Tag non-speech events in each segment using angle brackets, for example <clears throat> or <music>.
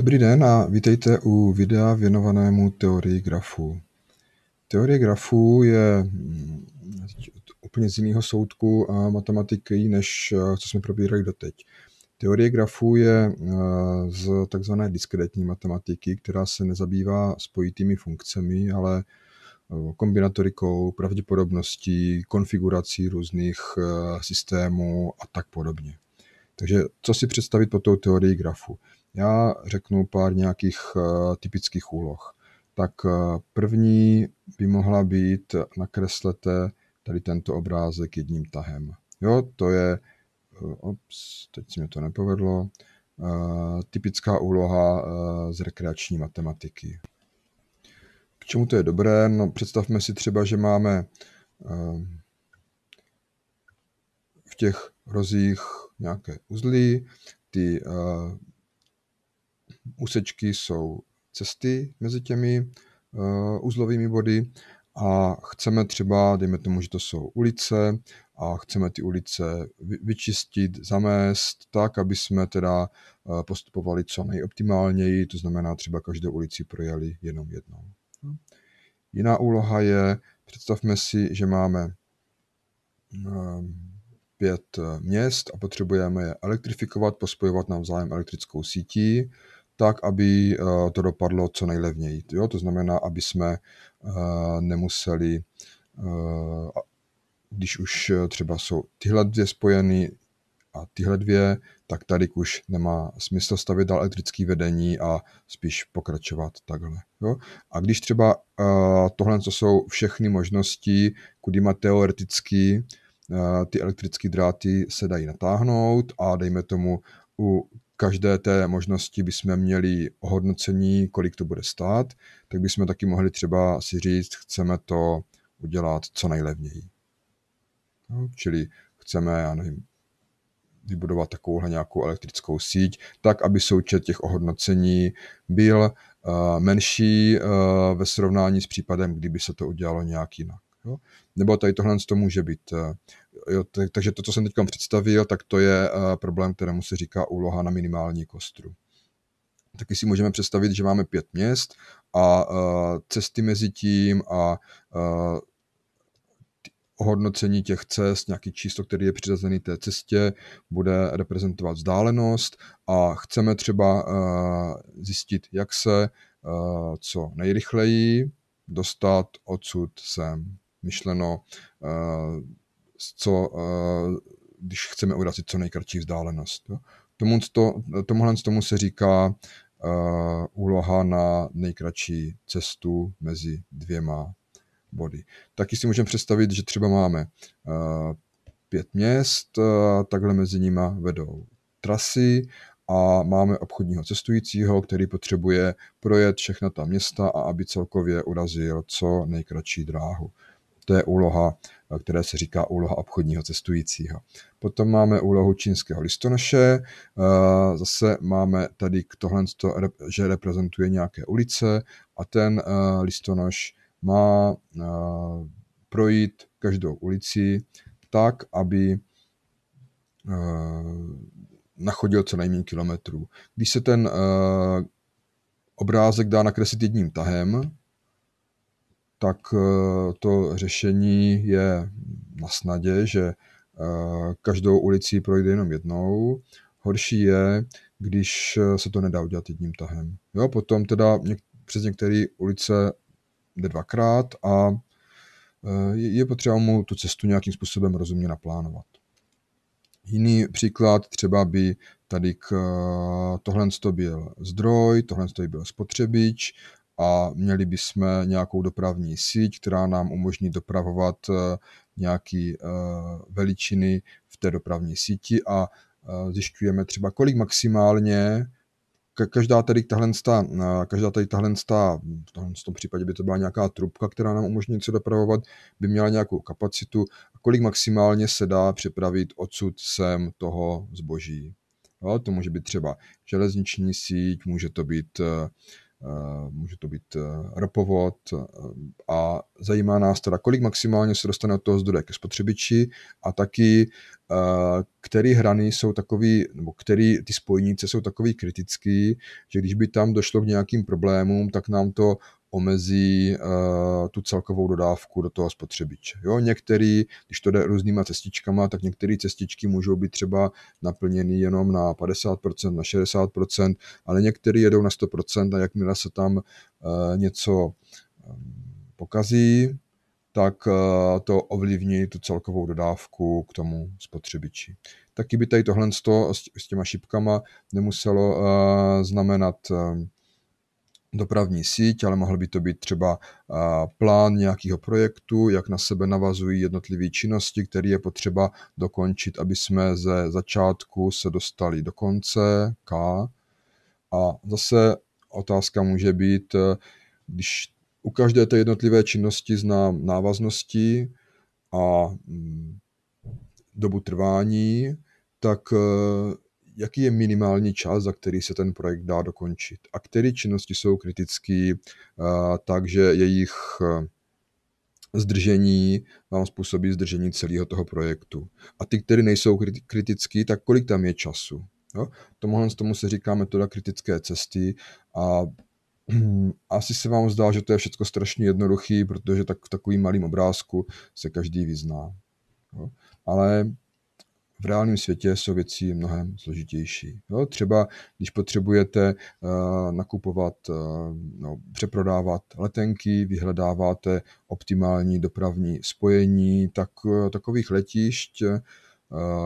Dobrý den a vítejte u videa věnovanému teorii grafů. Teorie grafů je mm, úplně z jiného soudku a matematiky, než eh, co jsme probírali doteď. Teorie grafů je eh, z takzvané diskretní matematiky, která se nezabývá spojitými funkcemi, ale eh, kombinatorikou, pravděpodobností, konfigurací různých systémů a tak podobně. Takže co si představit pod tou teorií grafu? Já řeknu pár nějakých eh, typických úloh. Tak eh, první by mohla být nakreslete tady tento obrázek jedním tahem. Jo, to je, eh, ops, teď se mi to nepovedlo, typická úloha z rekreační matematiky. K čemu to je dobré? No, představme si třeba, že máme v těch rozích nějaké uzly, ty úsečky jsou cesty mezi těmi eh, uzlovými body a chceme třeba, dejme tomu, že to jsou ulice a chceme ty ulice vyčistit, zamést tak, aby jsme teda eh, postupovali co nejoptimálněji, to znamená třeba každou ulici projeli jenom jednou. Jiná úloha je, představme si, že máme ehm, pět eh, měst a potřebujeme je elektrifikovat, pospojovat navzájem elektrickou sítí, tak, aby eh, to dopadlo co nejlevněji. Jo? To znamená, aby jsme eh, nemuseli, eh, když už třeba jsou tyhle dvě spojeny a tyhle dvě, tak tady už nemá smysl stavět dál elektrické vedení a spíš pokračovat takhle. Jo? A když třeba tohle, co jsou všechny možnosti, kudy má teoreticky ty elektrické dráty se dají natáhnout a dejme tomu u každé té možnosti bychom měli ohodnocení, kolik to bude stát, tak bychom taky mohli třeba si říct, chceme to udělat co nejlevněji. No, čili chceme, já nevím, vybudovat takovouhle nějakou elektrickou síť, tak, aby součet těch ohodnocení byl eh, menší eh, ve srovnání s případem, kdyby se to udělalo nějak jinak. Jo? Nebo tady tohle to může být eh, Jo, takže to, co jsem teď představil, tak to je eh, problém, kterému se říká úloha na minimální kostru. Taky si můžeme představit, že máme pět měst a eh, cesty mezi tím a eh, hodnocení těch cest, nějaký číslo, který je přiřazený té cestě, bude reprezentovat vzdálenost a chceme třeba zjistit, jak se co nejrychleji dostat odsud sem. Myšleno co, eh, když chceme urazit co nejkratší vzdálenost. Jo. Tomu, to, tomuhle tomu se říká Uh, úloha na nejkratší cestu mezi dvěma body. Taky si můžeme představit, že třeba máme uh, pět měst, uh, takhle mezi nima vedou trasy a máme obchodního cestujícího, který potřebuje projet všechna ta města a aby celkově urazil co nejkratší dráhu. To je úloha které se říká úloha obchodního cestujícího. Potom máme úlohu čínského listonoše, zase máme tady k tohle, že reprezentuje nějaké ulice a ten listonoš má projít každou ulici tak, aby nachodil co nejméně kilometrů. Když se ten obrázek dá nakreslit jedním tahem, tak eh, to řešení je na snadě, že eh, každou ulicí projde jenom jednou. Horší je, když eh, se to nedá udělat jedním tahem. Jo, potom teda přes některé ulice jde dvakrát a je potřeba mu tu cestu nějakým způsobem rozumně naplánovat. Jiný příklad třeba by tady k, tohle to byl zdroj, tohle to byl spotřebič, a měli bychom nějakou dopravní síť, která nám umožní dopravovat eh, nějaké eh, veličiny v té dopravní síti a eh, zjišťujeme třeba, kolik maximálně každá tady tahle, každá tady tahle, v tom případě by to byla nějaká trubka, která nám umožní něco dopravovat, by měla nějakou kapacitu, kolik maximálně se dá přepravit odsud sem toho zboží. Jo, to může být třeba železniční síť, může to být Eh, může to být eh, ropovod eh, a zajímá nás teda, kolik maximálně se dostane od toho zdroje ke spotřebiči a taky, které hrany jsou takový, nebo které ty spojnice jsou takový kritický, že když by tam došlo k nějakým problémům, tak nám to omezí uh, tu celkovou dodávku do toho spotřebiče. Jo, některý, když to jde různýma cestičkama, tak některé cestičky můžou být třeba naplněny jenom na 50%, na 60%, ale některé jedou na 100% a jakmile se tam uh, něco ehm, pokazí, tak eh, to ovlivní tu celkovou dodávku k tomu spotřebiči. Taky by tady tohle s těma šipkama nemuselo znamenat ehm, dopravní síť, ale mohl by to být třeba plán nějakého projektu, jak na sebe navazují jednotlivé činnosti, které je potřeba dokončit, aby jsme ze začátku se dostali do konce K. A zase otázka může být, e, když u každé té jednotlivé činnosti znám návaznosti a mm, dobu trvání, tak e, jaký je minimální čas, za který se ten projekt dá dokončit a které činnosti jsou kritické, eh, takže jejich eh, zdržení vám způsobí zdržení celého toho projektu. A ty, které nejsou kritické, tak kolik tam je času. Jo? Tomuhle z tomu se říká metoda kritické cesty a <clears throat> asi se vám zdá, že to je všechno strašně jednoduché, protože tak v takovým malým obrázku se každý vyzná. Jo? Ale v reálném světě jsou věci mnohem složitější. Jo? Třeba když potřebujete uh, nakupovat, uh, no, přeprodávat letenky, vyhledáváte optimální dopravní spojení, tak uh, takových letišť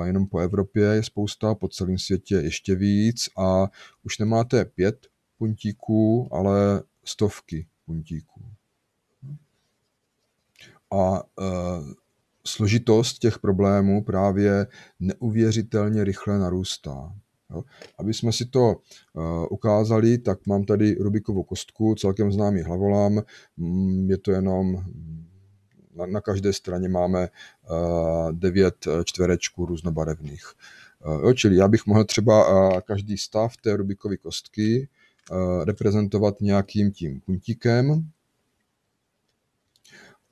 jenom po Evropě je spousta, po celém světě ještě víc a už nemáte pět puntíků, ale stovky puntíků. A složitost těch problémů právě neuvěřitelně rychle narůstá. Jo. Aby jsme si to eh, ukázali, tak mám tady Rubikovou kostku, celkem známý hlavolám, mm, je to jenom mm, na, na každé straně máme eh, devět eh, čtverečků různobarevných. Jo, čili já bych mohl třeba každý stav té Rubikovy kostky reprezentovat nějakým tím puntíkem,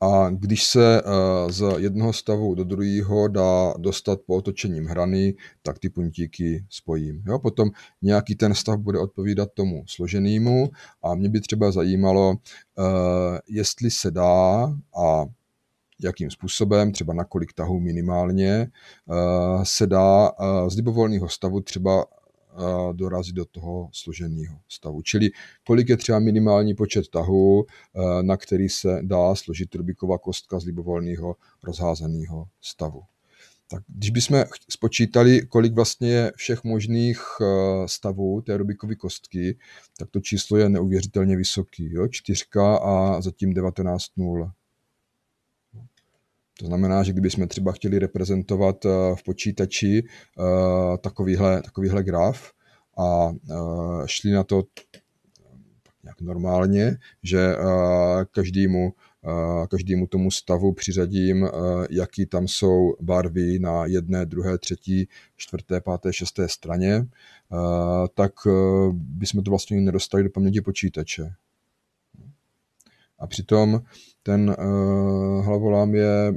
a když se eh, z jednoho stavu do druhého dá dostat po otočením hrany, tak ty puntíky spojím. Jo? Potom nějaký ten stav bude odpovídat tomu složenému a mě by třeba zajímalo, eh, jestli se dá a jakým způsobem, třeba na kolik tahů minimálně, eh, se dá z libovolného stavu třeba dorazit do toho složeného stavu. Čili kolik je třeba minimální počet tahů, eh, na který se dá složit Rubiková kostka z libovolného rozházeného stavu. Tak když bychom spočítali, kolik vlastně je všech možných eh, stavů té rubikové kostky, tak to číslo je neuvěřitelně vysoký. Jo? Čtyřka a zatím 19 nul. To znamená, že kdybychom třeba chtěli reprezentovat eh, v počítači eh, takovýhle, takovýhle graf a eh, šli na to nějak normálně, že každému každému tomu stavu přiřadím, jaký tam jsou barvy na jedné, druhé, třetí, čtvrté, páté, šesté straně, tak bychom to vlastně nedostali do paměti počítače. A přitom ten eh, hlavolám je eh,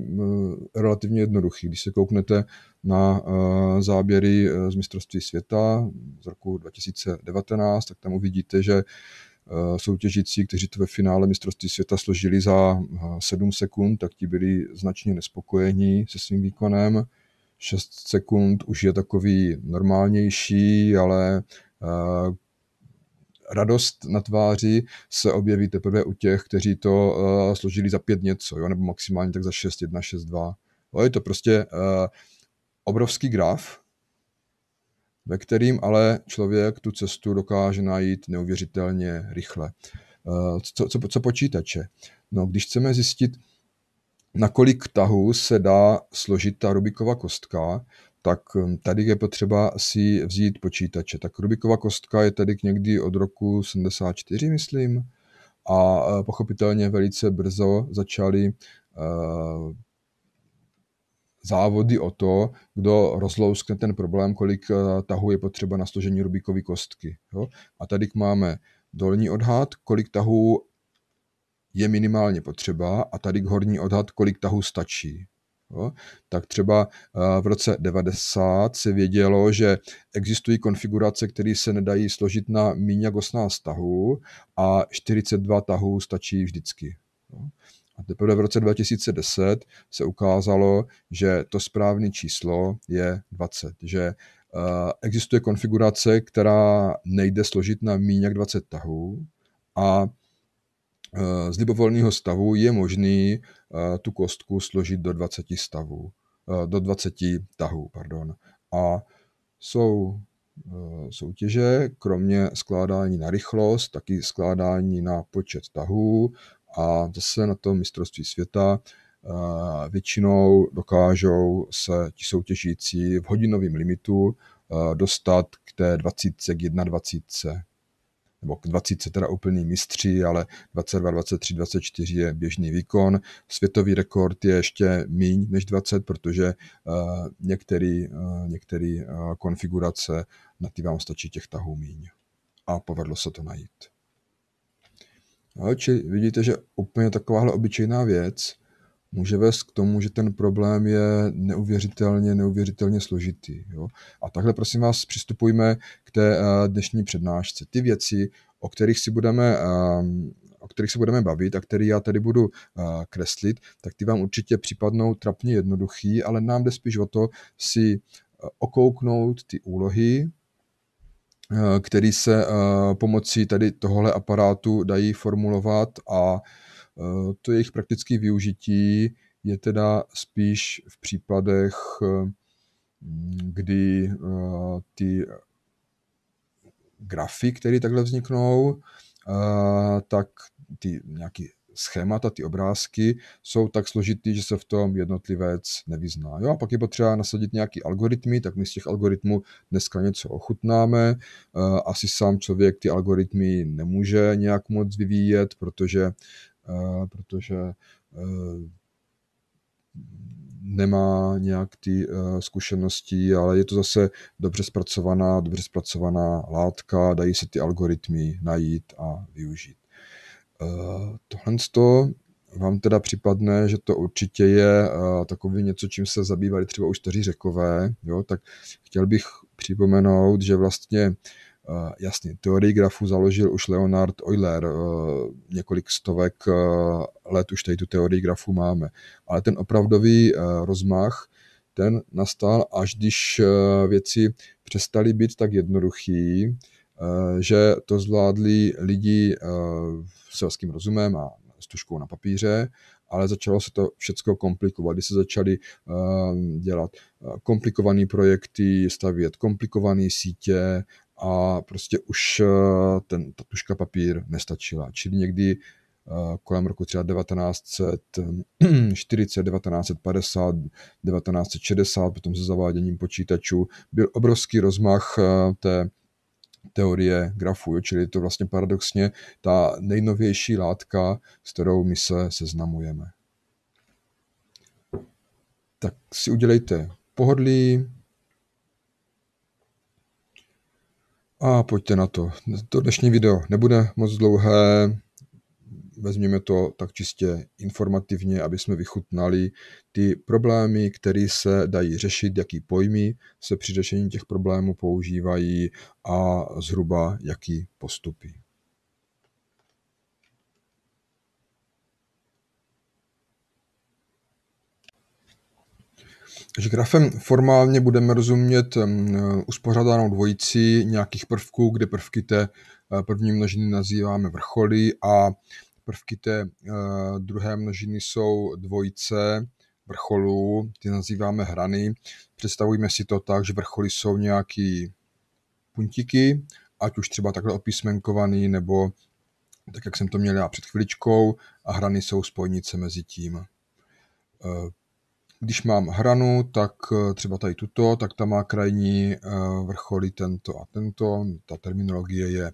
relativně jednoduchý. Když se kouknete na eh, záběry z mistrovství světa z roku 2019, tak tam uvidíte, že soutěžící, kteří to ve finále mistrovství světa složili za 7 sekund, tak ti byli značně nespokojení se svým výkonem. 6 sekund už je takový normálnější, ale radost na tváři se objeví teprve u těch, kteří to uh, složili za pět něco, jo, nebo maximálně tak za šest jedna šest dva. Jo, je to prostě uh, obrovský graf, ve kterým ale člověk tu cestu dokáže najít neuvěřitelně rychle. Uh, co, co, co počítače? No, když chceme zjistit, na kolik tahů se dá složit ta Rubikova kostka, tak um, tady je potřeba si vzít počítače. Tak Rubiková kostka je tady někdy od roku 74, myslím, a e, pochopitelně velice brzo začaly e, závody o to, kdo rozlouskne ten problém, kolik e, tahů je potřeba na složení Rubikové kostky. Jo? A tady máme dolní odhad, kolik tahů je minimálně potřeba a tady k horní odhad, kolik tahů stačí. Jo? Tak třeba eh, v roce 90 se vědělo, že existují konfigurace, které se nedají složit na méně jak 18 tahů a 42 tahů stačí vždycky. Jo? A teprve v roce 2010 se ukázalo, že to správné číslo je 20, že eh, existuje konfigurace, která nejde složit na méně jak 20 tahů a Eh, z libovolného stavu je možný eh, tu kostku složit do 20 stavů, eh, do 20 tahů, pardon. A jsou soutěže, kromě skládání na rychlost, taky skládání na počet tahů a zase na tom mistrovství světa většinou dokážou se ti soutěžící v hodinovém limitu dostat k té 20 k 21 nebo 20 se teda úplný mistři, ale 22, 23, 24 je běžný výkon. Světový rekord je ještě míň než 20, protože některé eh, některý, eh, eh, konfigurace na ty vám stačí těch tahů míň. A povedlo se to najít. No, či vidíte, že úplně takováhle obyčejná věc může vést k tomu, že ten problém je neuvěřitelně, neuvěřitelně složitý. Jo? A takhle prosím vás přistupujme k té eh, dnešní přednášce. Ty věci, o kterých si budeme ehm, o kterých se budeme bavit a který já tady budu eh, kreslit, tak ty vám určitě připadnou trapně jednoduchý, ale nám jde spíš o to si eh, okouknout ty úlohy, které se pomocí tady tohohle aparátu dají formulovat a Eh, to jejich praktické využití je teda spíš v případech, eh, kdy eh, ty grafy, které takhle vzniknou, tak ty nějaký schémata, ty obrázky jsou tak složitý, že se v tom jednotlivec nevyzná. Jo, a pak je potřeba nasadit nějaký algoritmy, tak my z těch algoritmů dneska něco ochutnáme. Asi sám člověk ty algoritmy nemůže nějak moc vyvíjet, protože Eh, protože eh, nemá nějak ty eh, zkušenosti, ale je to zase dobře zpracovaná, dobře zpracovaná látka, dají se ty algoritmy najít a využít. Tohle to vám teda připadne, že to určitě je takový něco, čím se zabývali třeba už čtyři řekové, jo, tak chtěl bych připomenout, že vlastně Jasně, teorii grafu založil už Leonard Euler, eh, několik stovek eh, let už tady tu teorii grafu máme, ale ten opravdový eh, rozmach, ten nastal až když věci přestaly být tak jednoduchý, že to zvládli lidi selským rozumem a s tuškou na papíře, ale začalo se to všechno komplikovat, když se začaly dělat komplikované projekty, stavět komplikované sítě a prostě už eh, ten, ta tuška papír nestačila. Čili někdy eh, kolem roku třeba 1940, 1950, 1960, potom se zaváděním počítačů, byl obrovský rozmach eh, té teorie grafů, čili to vlastně paradoxně ta nejnovější látka, s kterou my se seznamujeme. Tak si udělejte pohodlí, A pojďte na to. To dnešní video nebude moc dlouhé, vezměme to tak čistě informativně, aby jsme vychutnali ty problémy, které se dají řešit, jaký pojmy se při řešení těch problémů používají a zhruba jaký postupy. že grafem formálně budeme rozumět eh, uspořádanou dvojici nějakých prvků, kde prvky té eh, první množiny nazýváme vrcholy a prvky té eh, druhé množiny jsou dvojice vrcholů, ty nazýváme hrany. Představujeme si to tak, že vrcholy jsou nějaký puntíky, ať už třeba takhle opísmenkovaný, nebo tak, jak jsem to měl já před chviličkou, a hrany jsou spojnice mezi tím když mám hranu, tak eh, třeba tady tuto, tak tam má krajní eh, vrcholy tento a tento. Ta terminologie je eh,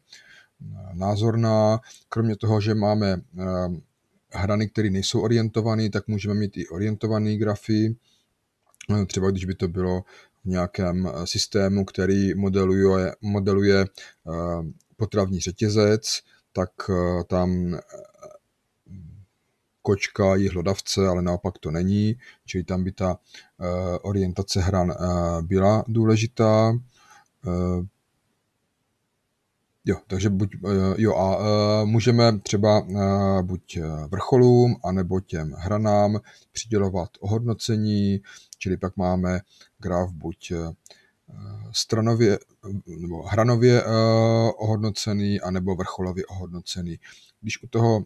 názorná. Kromě toho, že máme hrany, které nejsou orientované, tak můžeme mít i orientované grafy. Třeba když by to bylo v nějakém systému, který modeluje, modeluje potravní řetězec, tak tam kočka, hlodavce, ale naopak to není, čili tam by ta eh, orientace hran eh, byla důležitá. Eh, jo, takže buď, jo a můžeme třeba buď vrcholům, anebo těm hranám přidělovat ohodnocení, čili pak máme graf buď stranově nebo hranově ohodnocený, anebo vrcholově ohodnocený. Když u toho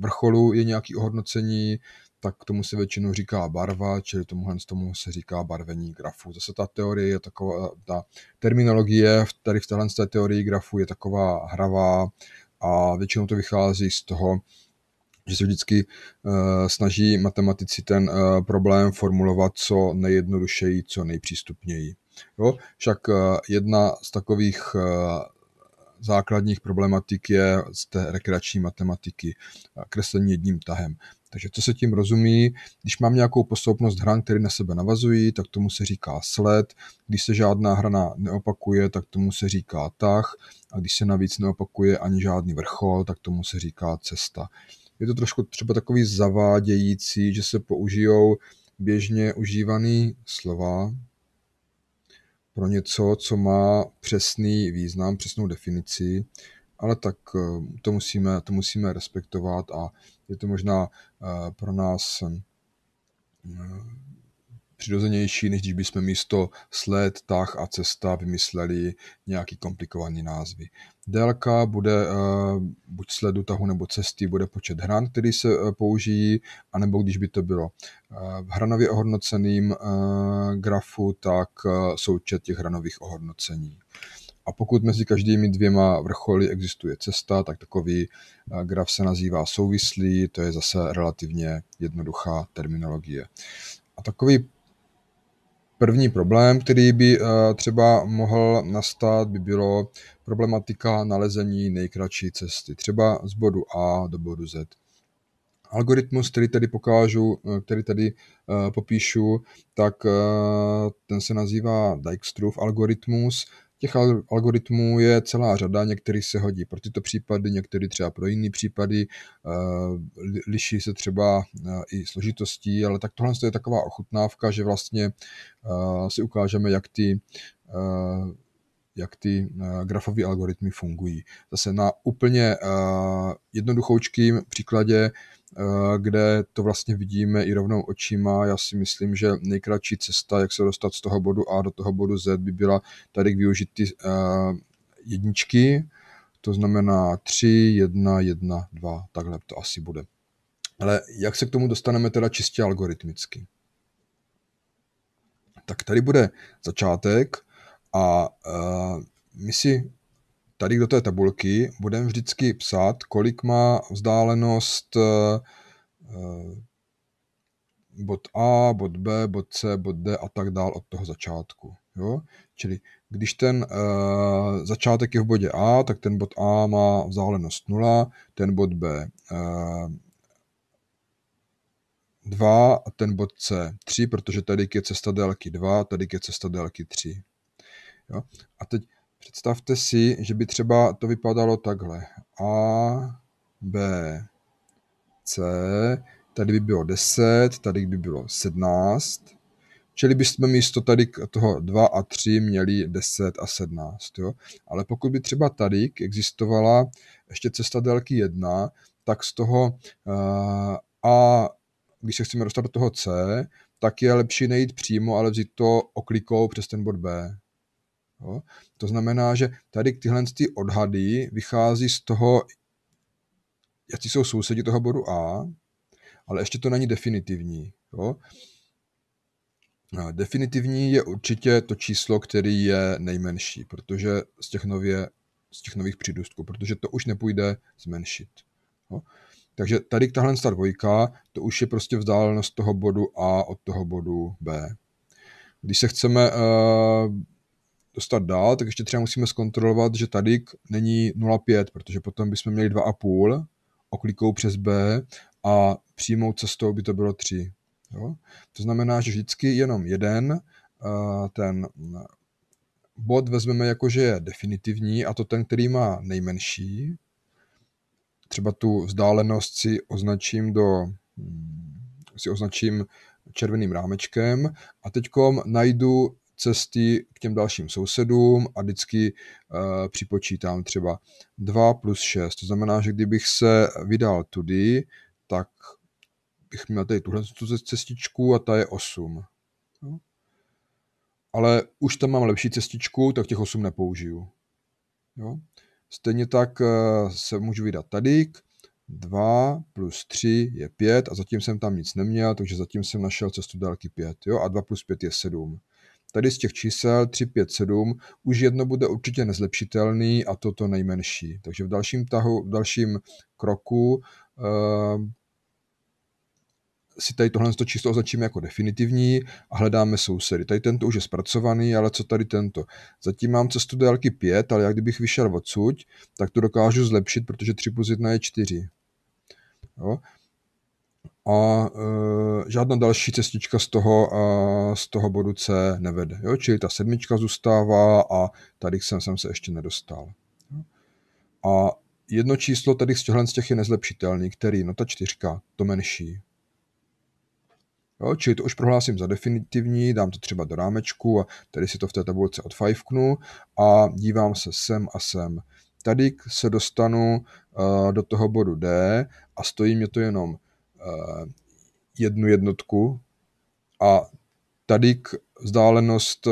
vrcholu je nějaké ohodnocení, tak tomu se většinou říká barva, čili tomuhle tomu se říká barvení grafu. Zase ta teorie je taková, ta terminologie v tady v téhle teorii grafu je taková hravá a většinou to vychází z toho, že se vždycky uh, snaží matematici ten uh, problém formulovat co nejjednodušeji, co nejpřístupněji. Jo? Však uh, jedna z takových základních problematik je z té rekreační matematiky kreslení jedním tahem. Takže co se tím rozumí? Když mám nějakou posloupnost hran, které na sebe navazují, tak tomu se říká sled. Když se žádná hrana neopakuje, tak tomu se říká tah. A když se navíc neopakuje ani žádný vrchol, tak tomu se říká cesta. Je to trošku třeba takový zavádějící, že se použijou běžně užívaný slova, pro něco, co má přesný význam, přesnou definici, ale tak eh, to musíme, to musíme respektovat a je to možná eh, pro nás eh, přirozenější, než když bychom místo sled, tah a cesta vymysleli nějaký komplikovaný názvy. Délka bude eh, buď sledu, tahu nebo cesty, bude počet hran, který se eh, použijí, anebo když by to bylo eh, v hranově ohodnoceným grafu, tak součet těch hranových ohodnocení. A pokud mezi každými dvěma vrcholy existuje cesta, tak takový graf se nazývá souvislý, to je zase relativně jednoduchá terminologie. A takový První problém, který by eh, třeba mohl nastat, by bylo problematika nalezení nejkratší cesty, třeba z bodu A do bodu Z. Algoritmus, který tady pokážu, eh, který tady eh, popíšu, tak ten se nazývá Dijkstrův algoritmus Těch algoritmů je celá řada, některý se hodí pro tyto případy, některý třeba pro jiné případy, eh, liší se třeba eh, i složitostí, ale tak tohle je taková ochutnávka, že vlastně eh, si ukážeme, jak ty jak ty grafové algoritmy fungují. Zase na úplně jednoduchoučkým příkladě Eh, kde to vlastně vidíme i rovnou očima. Já si myslím, že nejkratší cesta, jak se dostat z toho bodu A do toho bodu Z, by byla tady k využití eh, jedničky, to znamená 3, 1, 1, 2, takhle to asi bude. Ale jak se k tomu dostaneme teda čistě algoritmicky? Tak tady bude začátek a eh, my si tady do té tabulky budeme vždycky psát, kolik má vzdálenost eh, eh, bod A, bod B, bod C, bod D a tak dál od toho začátku. Jo? Čili když ten e, začátek je v bodě A, tak ten bod A má vzdálenost 0, ten bod B e, 2 a ten bod C 3, protože tady je cesta délky 2, tady je cesta délky 3. Jo? A teď Představte si, že by třeba to vypadalo takhle. A, B, C, tady by bylo 10, tady by bylo 17, čili bychom místo tady toho 2 a 3 měli 10 a 17. Jo? Ale pokud by třeba tady existovala ještě cesta délky 1, tak z toho uh, A, když se chceme dostat do toho C, tak je lepší nejít přímo, ale vzít to oklikou přes ten bod B. Jo? To znamená, že tady tyhle ty odhady vychází z toho, jaký jsou sousedi toho bodu A, ale ještě to není definitivní. Jo? Definitivní je určitě to číslo, který je nejmenší, protože z těch, nově, z těch nových přírůstků, protože to už nepůjde zmenšit. Jo? Takže tady tahle ta dvojka, to už je prostě vzdálenost toho bodu A od toho bodu B. Když se chceme uh, dostat dál, tak ještě třeba musíme zkontrolovat, že tady není 0,5, protože potom bychom měli 2,5 oklikou přes B a přímou cestou by to bylo 3. Jo? To znamená, že vždycky jenom jeden eh, ten mm, bod vezmeme jako, že je definitivní a to ten, který má nejmenší. Třeba tu vzdálenost si označím do mm, si označím červeným rámečkem a teď najdu cesty k těm dalším sousedům a vždycky eh, připočítám třeba 2 plus 6. To znamená, že kdybych se vydal tudy, tak bych měl tady tuhle cestičku a ta je 8. Ale už tam mám lepší cestičku, tak těch 8 nepoužiju. Jo? Stejně tak eh, se můžu vydat tady, 2 plus 3 je 5 a zatím jsem tam nic neměl, takže zatím jsem našel cestu dálky 5. Jo? A 2 plus 5 je 7. Tady z těch čísel 3, 5, 7 už jedno bude určitě nezlepšitelný a toto nejmenší. Takže v dalším tahu, v dalším kroku uh, si tady tohle to číslo označíme jako definitivní a hledáme sousedy. Tady tento už je zpracovaný, ale co tady tento? Zatím mám cestu do délky 5, ale jak kdybych vyšel odsud, tak to dokážu zlepšit, protože 3 plus 1 je 4. Jo? a e, žádná další cestička z toho, a z toho bodu C nevede. Jo? Čili ta sedmička zůstává a tady jsem, jsem se ještě nedostal. A jedno číslo tady z těchto z těch je nezlepšitelný, který, no ta čtyřka, to menší. Jo? Čili to už prohlásím za definitivní, dám to třeba do rámečku a tady si to v té tabulce odfajfknu a dívám se sem a sem. Tady se dostanu uh, do toho bodu D a stojí mě to jenom Eh, jednu jednotku a tady k vzdálenost eh,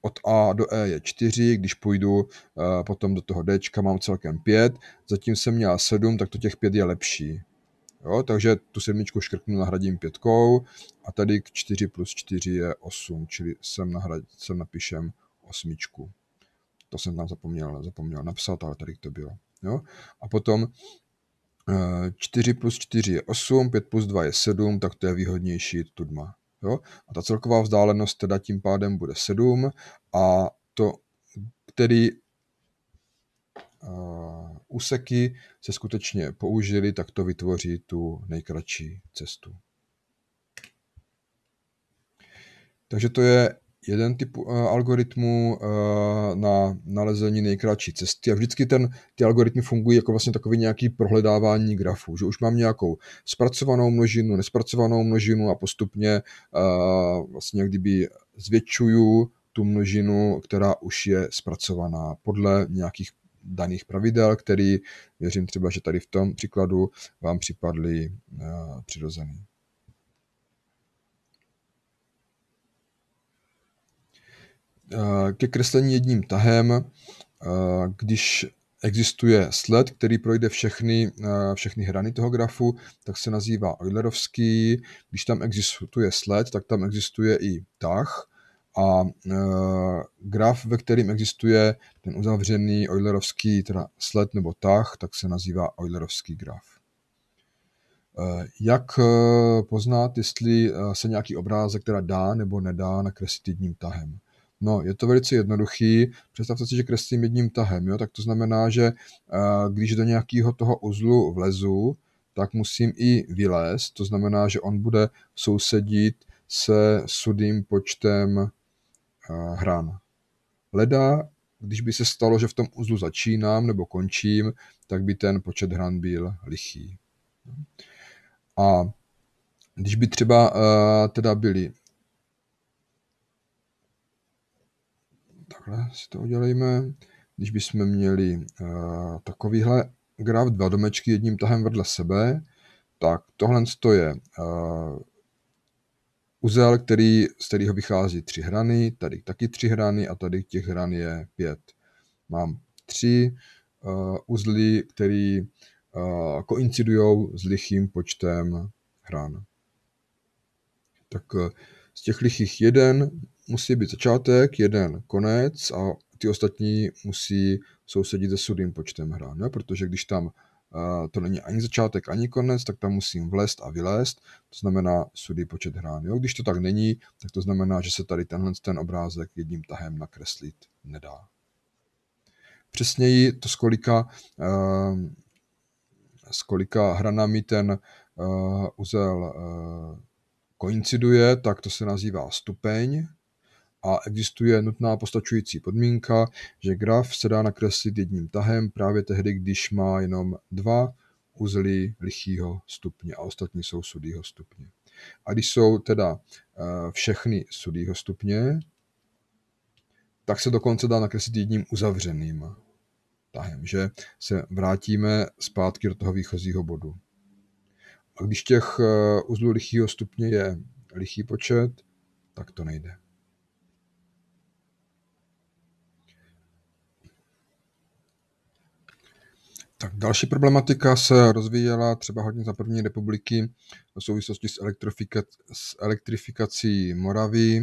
od A do E je 4, když půjdu eh, potom do toho D, mám celkem 5, zatím jsem měl 7, tak to těch 5 je lepší. Jo, takže tu sedmičku škrtnu, nahradím pětkou a tady k 4 plus 4 je 8, čili sem, nahrad, sem napíšem osmičku. To jsem tam zapomněl, zapomněl napsat, ale tady to bylo. Jo? A potom 4 plus 4 je 8, 5 plus 2 je 7, tak to je výhodnější Tudma. Jo? A ta celková vzdálenost teda tím pádem bude 7 a to, který uh, úseky se skutečně použili, tak to vytvoří tu nejkratší cestu. Takže to je jeden typ eh, algoritmu eh, na nalezení nejkratší cesty a vždycky ten, ty algoritmy fungují jako vlastně takový nějaký prohledávání grafu, že už mám nějakou zpracovanou množinu, nespracovanou množinu a postupně eh, vlastně kdyby zvětšuju tu množinu, která už je zpracovaná podle nějakých daných pravidel, který věřím třeba, že tady v tom příkladu vám připadly přirozený. Eh, ke kreslení jedním tahem, eh, když existuje sled, který projde všechny, eh, všechny hrany toho grafu, tak se nazývá Eulerovský. Když tam existuje sled, tak tam existuje i tah. A graf, ve kterém existuje ten uzavřený Eulerovský teda sled nebo tah, tak se nazývá Eulerovský graf. Jak poznat, jestli se nějaký obrázek teda dá nebo nedá nakreslit jedním tahem? No, je to velice jednoduchý. Představte si, že kreslím jedním tahem, jo? tak to znamená, že eh, když do nějakého toho uzlu vlezu, tak musím i vylézt, to znamená, že on bude sousedit se sudým počtem eh, hran. Leda, když by se stalo, že v tom uzlu začínám nebo končím, tak by ten počet hran byl lichý. A když by třeba eh, teda byly takhle si to udělejme. Když bychom měli eh, takovýhle graf, dva domečky jedním tahem vedle sebe, tak tohle je eh, uzel, který, z kterého vychází tři hrany, tady taky tři hrany a tady těch hran je pět. Mám tři uh, uzly, které uh, koincidují s lichým počtem hran. Tak uh, z těch lichých jeden musí být začátek, jeden konec a ty ostatní musí sousedit se sudým počtem hra, ne? protože když tam eh, to není ani začátek, ani konec, tak tam musím vlést a vylézt, to znamená sudý počet hrán. Jo? Když to tak není, tak to znamená, že se tady tenhle ten obrázek jedním tahem nakreslit nedá. Přesněji to skolika kolika, eh, s kolika hranami ten eh, uzel koinciduje, tak to se nazývá stupeň a existuje nutná postačující podmínka, že graf se dá nakreslit jedním tahem právě tehdy, když má jenom dva uzly lichýho stupně a ostatní jsou sudýho stupně. A když jsou teda eh, všechny sudýho stupně, tak se dokonce dá nakreslit jedním uzavřeným tahem, že se vrátíme zpátky do toho výchozího bodu. A když těch eh, uzlů lichýho stupně je lichý počet, tak to nejde. Tak další problematika se rozvíjela třeba hodně za první republiky v souvislosti s, s elektrifikací Moravy.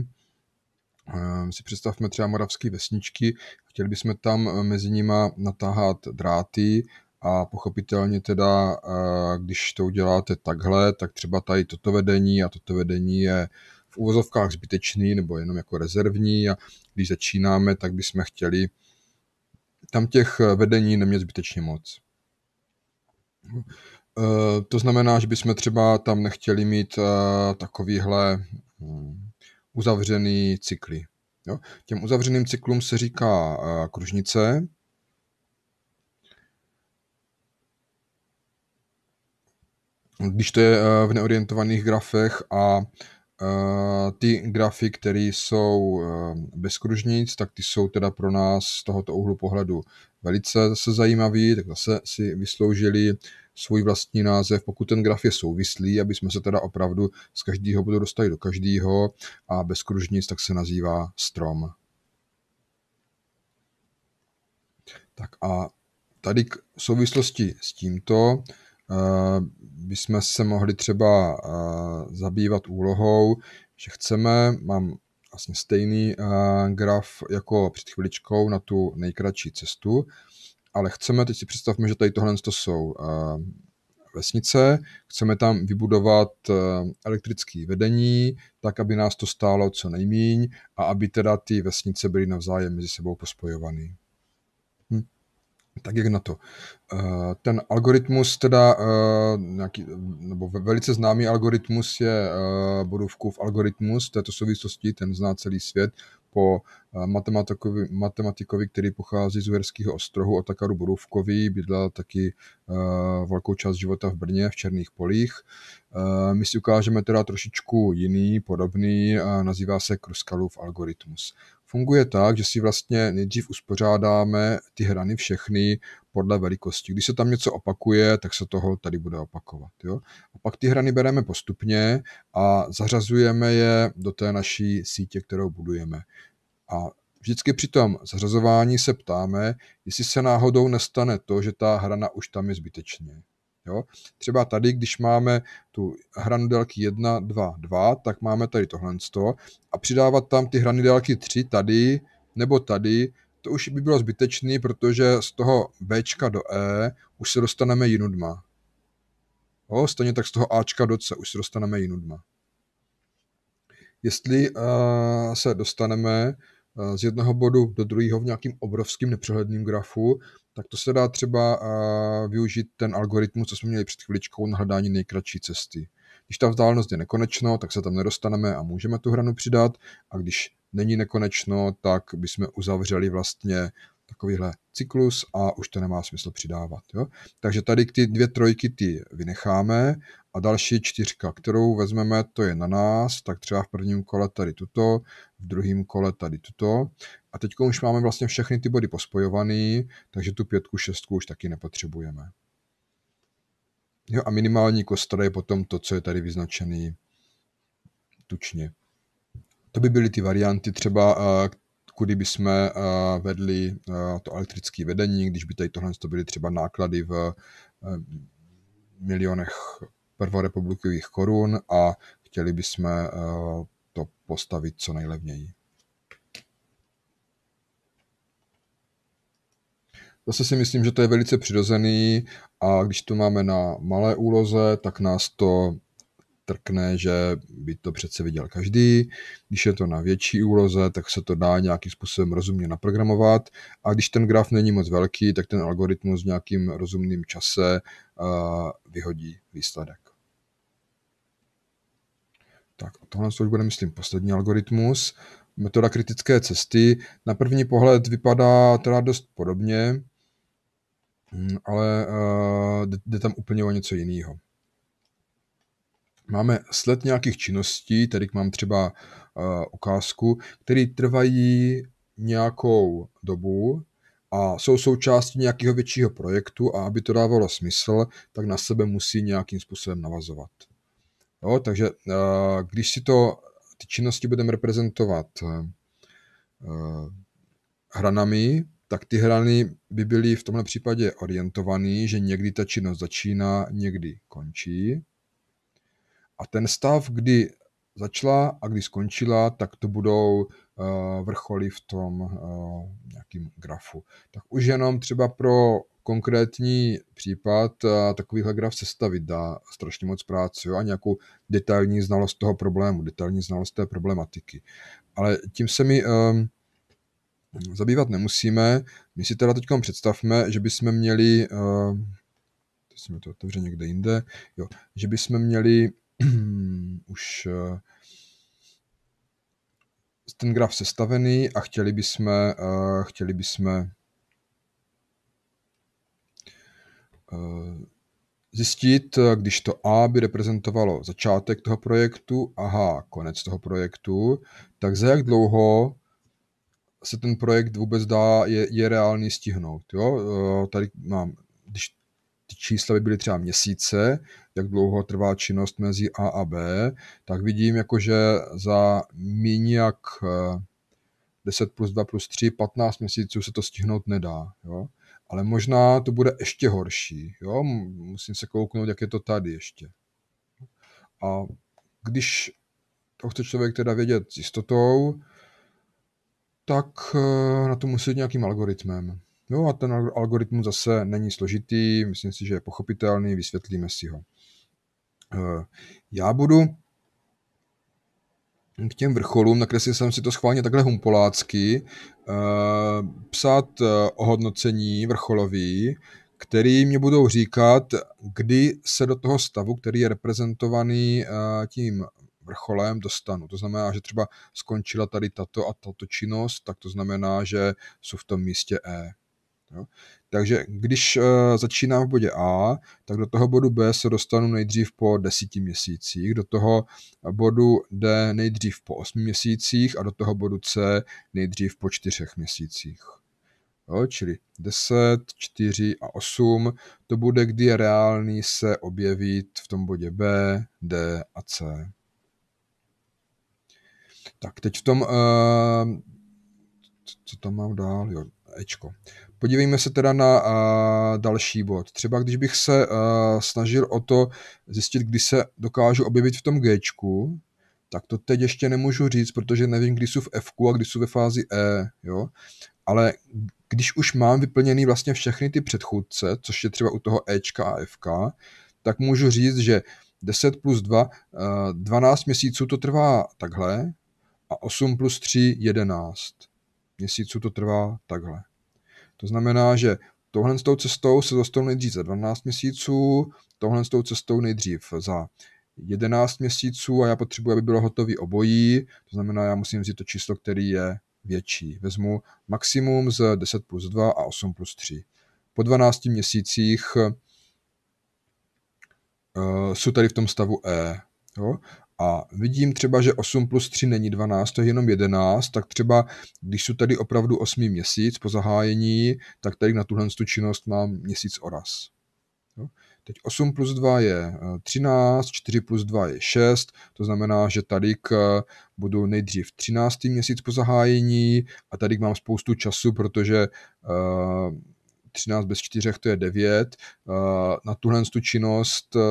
Ehm, si představme třeba moravské vesničky, chtěli bychom tam eh, mezi nima natáhat dráty a pochopitelně teda, eh, když to uděláte takhle, tak třeba tady toto vedení a toto vedení je v uvozovkách zbytečný nebo jenom jako rezervní a když začínáme, tak bychom chtěli tam těch eh, vedení nemět zbytečně moc. Eh, to znamená, že bychom třeba tam nechtěli mít eh, takovýhle hm, uzavřený cykly. Jo? Těm uzavřeným cyklům se říká eh, kružnice. Když to je v neorientovaných grafech a ty grafy, které jsou eh, bez kružnic, tak ty jsou teda pro nás z tohoto úhlu pohledu velice zase zajímavý, tak zase si vysloužili svůj vlastní název, pokud ten graf je souvislý, aby jsme se teda opravdu z každého bodu dostali do každého a bez kružnic tak se nazývá strom. Tak a tady k souvislosti s tímto Eh, jsme se mohli třeba eh, zabývat úlohou, že chceme, mám vlastně stejný eh, graf jako před chviličkou na tu nejkratší cestu, ale chceme, teď si představme, že tady tohle to jsou vesnice, chceme tam vybudovat elektrické vedení, tak, aby nás to stálo co nejmíň a aby teda ty vesnice byly navzájem mezi sebou pospojované. Tak jak na to? Eh, ten algoritmus teda, eh, nějaký, nebo velice známý algoritmus je eh, Borůvkův algoritmus v této souvislosti, ten zná celý svět po matematikovi, matematikovi který pochází z Uherského ostrohu, Otakaru Borůvkovi, bydlel taky velkou část života v Brně, v Černých polích. My si ukážeme teda trošičku jiný, podobný, nazývá se Kruskalův algoritmus funguje tak, že si vlastně nejdřív uspořádáme ty hrany všechny podle velikosti. Když se tam něco opakuje, tak se toho tady bude opakovat. Jo? A pak ty hrany bereme postupně a zařazujeme je do té naší sítě, kterou budujeme. A vždycky při tom zařazování se ptáme, jestli se náhodou nestane to, že ta hrana už tam je zbytečně. Jo? Třeba tady, když máme tu hranu délky 1, 2, 2, tak máme tady tohle 100 a přidávat tam ty hrany délky 3 tady nebo tady, to už by bylo zbytečné, protože z toho B do E už se dostaneme jinudma. Jo? Stejně tak z toho A do C už se dostaneme jinudma. Jestli uh, se dostaneme Eh, z jednoho bodu do druhého v nějakým obrovským nepřehledným grafu, tak to se dá třeba eh, využít ten algoritmus, co jsme měli před chviličkou na hledání nejkratší cesty. Když ta vzdálenost je nekonečno, tak se tam nedostaneme a můžeme tu hranu přidat a když není nekonečno, tak bychom uzavřeli vlastně takovýhle cyklus a už to nemá smysl přidávat. Jo? Takže tady ty dvě trojky ty vynecháme a další čtyřka, kterou vezmeme, to je na nás, tak třeba v prvním kole tady tuto, v druhém kole tady tuto. A teď už máme vlastně všechny ty body pospojované, takže tu pětku, šestku už taky nepotřebujeme. Jo, a minimální kostra je potom to, co je tady vyznačený tučně. To by byly ty varianty třeba, eh, kudy jsme eh, vedli eh, to elektrické vedení, když by tady tohle byly třeba náklady v milionech prvorepublikových korun a chtěli bychom eh, to postavit co nejlevněji. Zase si myslím, že to je velice přirozený a když to máme na malé úloze, tak nás to trkne, že by to přece viděl každý. Když je to na větší úloze, tak se to dá nějakým způsobem rozumně naprogramovat. A když ten graf není moc velký, tak ten algoritmus v nějakým rozumným čase eh, vyhodí výsledek. Tak a tohle už bude, myslím, poslední algoritmus. Metoda kritické cesty. Na první pohled vypadá teda dost podobně, hm, ale eh, jde tam úplně o něco jiného. Máme sled nějakých činností, tady mám třeba eh, ukázku, které trvají nějakou dobu a jsou součástí nějakého většího projektu a aby to dávalo smysl, tak na sebe musí nějakým způsobem navazovat. Jo, takže eh, když si to, ty činnosti budeme reprezentovat eh, eh, hranami, tak ty hrany by byly v tomhle případě orientované, že někdy ta činnost začíná, někdy končí. A ten stav, kdy začala a kdy skončila, tak to budou vrcholy v tom nějakým grafu. Tak už jenom třeba pro konkrétní případ takovýhle graf sestavit dá strašně moc práce a nějakou detailní znalost toho problému, detailní znalost té problematiky. Ale tím se mi um, ehm, zabývat nemusíme. My si teda teď představme, že bychom měli, uh, ehm, to jsme to otevře někde jinde, jo, že bychom měli <clears throat> už uh, ten graf sestavený a chtěli bychom, uh, chtěli bychom Eh, zjistit, eh, když to A by reprezentovalo začátek toho projektu a H konec toho projektu, tak za jak dlouho se ten projekt vůbec dá, je, je reálný stihnout. Jo? Eh, tady mám, když ty čísla by byly třeba měsíce, jak dlouho trvá činnost mezi A a B, tak vidím, jako že za méně jak 10 plus 2 plus 3, 15 měsíců se to stihnout nedá. Jo? ale možná to bude ještě horší. Jo? Musím se kouknout, jak je to tady ještě. A když to chce člověk teda vědět s jistotou, tak eh, na to musí jít nějakým algoritmem. Jo, a ten algoritmus zase není složitý, myslím si, že je pochopitelný, vysvětlíme si ho. Eh, já budu k těm vrcholům, nakreslil jsem si to schválně takhle humpolácky, eh, psát eh, ohodnocení vrcholový, který mě budou říkat, kdy se do toho stavu, který je reprezentovaný eh, tím vrcholem dostanu. To znamená, že třeba skončila tady tato a tato činnost, tak to znamená, že jsou v tom místě E. Jo? Takže když eh, začínám v bodě A, tak do toho bodu B se dostanu nejdřív po desíti měsících, do toho bodu D nejdřív po osmi měsících a do toho bodu C nejdřív po čtyřech měsících. Jo, čili 10, 4 a 8, to bude, kdy je reálný se objevit v tom bodě B, D a C. Tak teď v tom, eh, co tam mám dál, jo, Ečko. Podívejme se teda na a, další bod. Třeba když bych se a, snažil o to zjistit, kdy se dokážu objevit v tom G, tak to teď ještě nemůžu říct, protože nevím, kdy jsou v F a kdy jsou ve fázi E. Jo? Ale když už mám vyplněný vlastně všechny ty předchůdce, což je třeba u toho Ečka a Fk, tak můžu říct, že 10 plus 2, 12 měsíců to trvá takhle a 8 plus 3, 11 měsíců to trvá takhle. To znamená, že tohle s tou cestou se dostanu nejdřív za 12 měsíců, tohle s tou cestou nejdřív za 11 měsíců a já potřebuji, aby bylo hotový obojí, to znamená, já musím vzít to číslo, který je větší. Vezmu maximum z 10 plus 2 a 8 plus 3. Po 12 měsících uh, jsou tady v tom stavu E. Jo? a vidím třeba, že 8 plus 3 není 12, to je jenom 11, tak třeba když jsou tady opravdu 8 měsíc po zahájení, tak tady na tuhle činnost mám měsíc oraz. Jo? Teď 8 plus 2 je 13, eh, 4 plus 2 je 6, to znamená, že tady k eh, budu nejdřív 13. měsíc po zahájení a tady mám spoustu času, protože uh, eh, 13 bez 4 to je 9. Uh, Na tuhle činnost uh,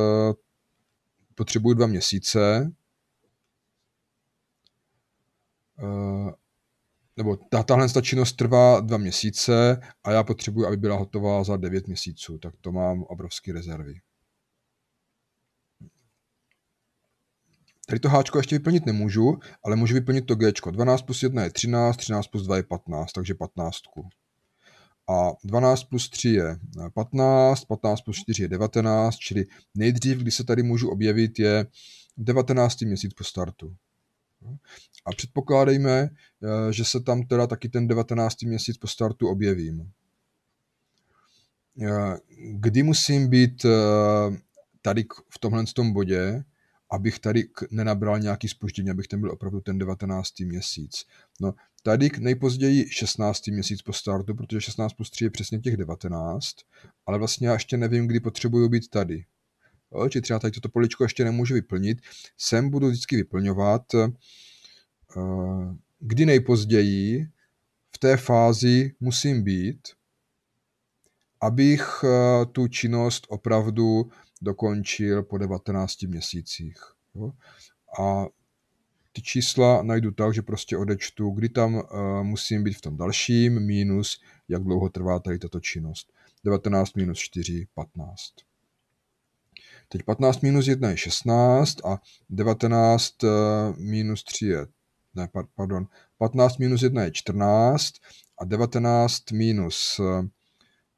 potřebuju dva měsíce, eh, nebo tahle činnost trvá dva měsíce a já potřebuji, aby byla hotová za devět měsíců, tak to mám obrovské rezervy. Tady to háčko ještě vyplnit nemůžu, ale můžu vyplnit to G. 12 plus 1 je 13, 13 plus 2 je 15, takže 15. A 12 plus 3 je 15, eh, 15 plus 4 je 19, čili nejdřív, kdy se tady můžu objevit, je 19. měsíc po startu. A předpokládejme, eh, že se tam teda taky ten 19. měsíc po startu objevím. Eh, kdy musím být tady v tomhle tom bodě, abych tady nenabral nějaký spoždění, abych tam byl opravdu ten 19. měsíc. No, Tady k nejpozději 16. měsíc po startu, protože 16 plus 3 je přesně těch 19, ale vlastně já ještě nevím, kdy potřebuju být tady. Jo, či třeba tady toto poličko ještě nemůžu vyplnit. Sem budu vždycky vyplňovat, eh, kdy nejpozději v té fázi musím být, abych eh, tu činnost opravdu dokončil po 19 měsících. Jo? A ty čísla najdu tak, že prostě odečtu, kdy tam eh, musím být v tom dalším, minus, jak dlouho trvá tady tato činnost. 19 minus 4, 15. Teď 15 minus 1 je 16 a 19 eh, minus 3 je, ne, pardon, 15 minus 1 je 14 a 19 minus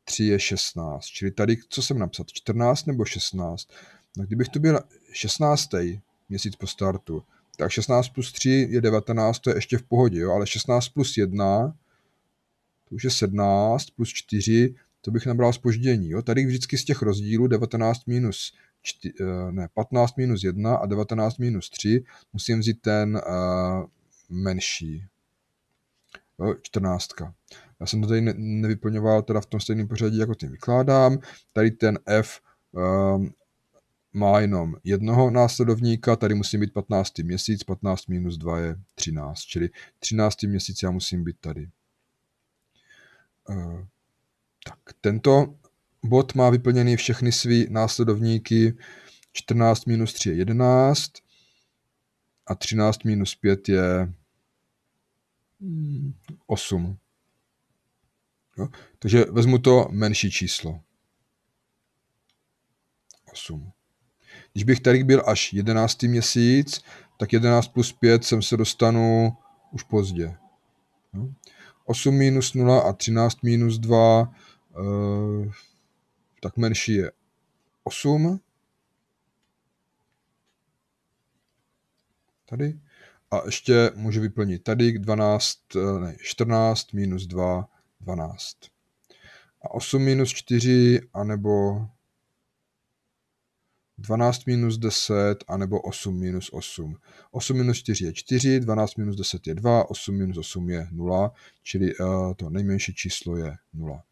3 eh, je 16. Čili tady, co jsem napsat, 14 nebo 16? No, kdybych to byl 16. měsíc po startu, tak 16 plus 3 je 19, to je ještě v pohodě, jo? ale 16 plus 1, to už je 17, plus 4, to bych nabral spoždění. Jo? Tady vždycky z těch rozdílů 19 minus 4, eh, ne, 15 minus 1 a 19 minus 3 musím vzít ten uh, menší. Jo, 14. Já jsem to tady ne, nevyplňoval teda v tom stejném pořadí, jako tím vykládám. Tady ten f um, má jenom jednoho následovníka, tady musím být 15. měsíc, 15 minus 2 je 13, čili 13. měsíc já musím být tady. Eh, tak tento bod má vyplněný všechny svý následovníky, 14 minus 3 je 11 a 13 minus 5 je 8. Hmm, jo? Takže vezmu to menší číslo. 8. Když bych tady byl až 11. měsíc, tak 11 plus 5 sem se dostanu už pozdě. 8 minus 0 a 13 minus 2, eh, tak menší je 8. Tady. A ještě můžu vyplnit tady 12, eh, ne, 14 minus 2, 12. A 8 minus 4, anebo 12 minus 10, anebo 8 minus 8. 8 minus 4 je 4, 12 minus 10 je 2, 8 minus 8 je 0, čili eh, to nejmenší číslo je 0.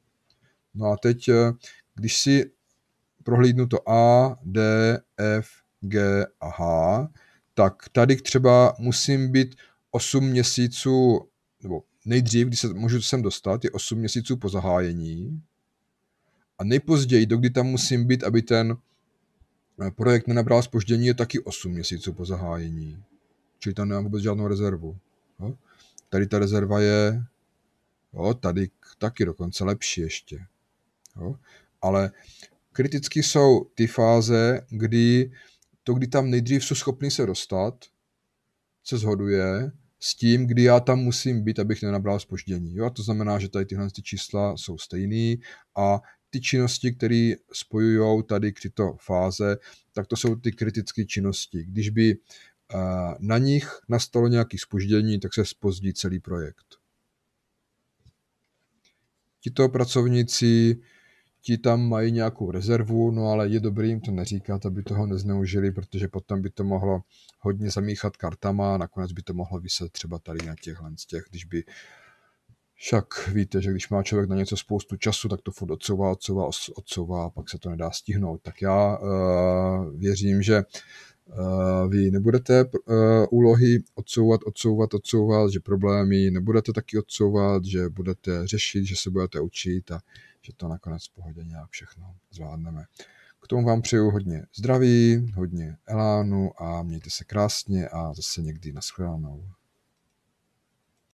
No a teď, eh, když si prohlídnu to A, D, F, G a H, tak tady třeba musím být 8 měsíců, nebo nejdřív, když se můžu sem dostat, je 8 měsíců po zahájení a nejpozději, dokdy tam musím být, aby ten Eh, projekt nenabral spoždění je taky 8 měsíců po zahájení. Čili tam nemám vůbec žádnou rezervu. Jo? Tady ta rezerva je jo, tady taky dokonce lepší ještě. Jo? Ale kriticky jsou ty fáze, kdy to, kdy tam nejdřív jsou schopni se dostat, se zhoduje s tím, kdy já tam musím být, abych nenabral spoždění. Jo? A to znamená, že tady tyhle ty čísla jsou stejný a ty činnosti, které spojují tady tyto fáze, tak to jsou ty kritické činnosti. Když by eh, na nich nastalo nějaké spoždění, tak se spozdí celý projekt. Tito pracovníci, ti tam mají nějakou rezervu, no ale je dobrý jim to neříkat, aby toho nezneužili, protože potom by to mohlo hodně zamíchat kartama a nakonec by to mohlo vyset třeba tady na těchhle z těch, když by však víte, že když má člověk na něco spoustu času, tak to furt odsouvá, odsouvá, odsouvá, pak se to nedá stihnout. Tak já uh, věřím, že uh, vy nebudete uh, úlohy odsouvat, odsouvat, odsouvat, že problémy nebudete taky odsouvat, že budete řešit, že se budete učit a že to nakonec v pohodě nějak všechno zvládneme. K tomu vám přeju hodně zdraví, hodně elánu a mějte se krásně a zase někdy naschledanou.